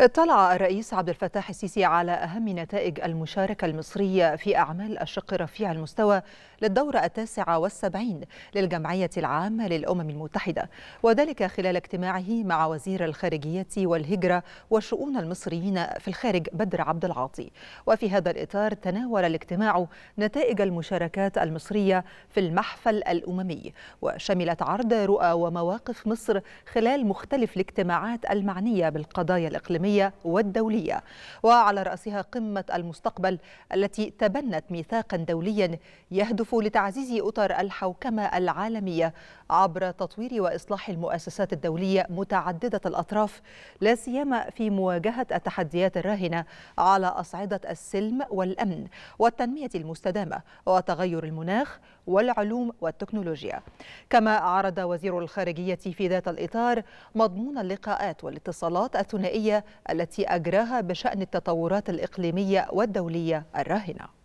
اطلع الرئيس عبد الفتاح السيسي على أهم نتائج المشاركة المصرية في أعمال الشق رفيع المستوى للدورة التاسعة والسبعين للجمعية العامة للأمم المتحدة وذلك خلال اجتماعه مع وزير الخارجية والهجرة وشؤون المصريين في الخارج بدر عبد العاطي وفي هذا الإطار تناول الاجتماع نتائج المشاركات المصرية في المحفل الأممي وشملت عرض رؤى ومواقف مصر خلال مختلف الاجتماعات المعنية بالقضايا الإقليمية الوطنية والدولية وعلى رأسها قمة المستقبل التي تبنت ميثاقا دوليا يهدف لتعزيز أطر الحوكمة العالمية عبر تطوير واصلاح المؤسسات الدوليه متعدده الاطراف لا سيما في مواجهه التحديات الراهنه على اصعده السلم والامن والتنميه المستدامه وتغير المناخ والعلوم والتكنولوجيا. كما عرض وزير الخارجيه في ذات الاطار مضمون اللقاءات والاتصالات الثنائيه التي اجراها بشان التطورات الاقليميه والدوليه الراهنه.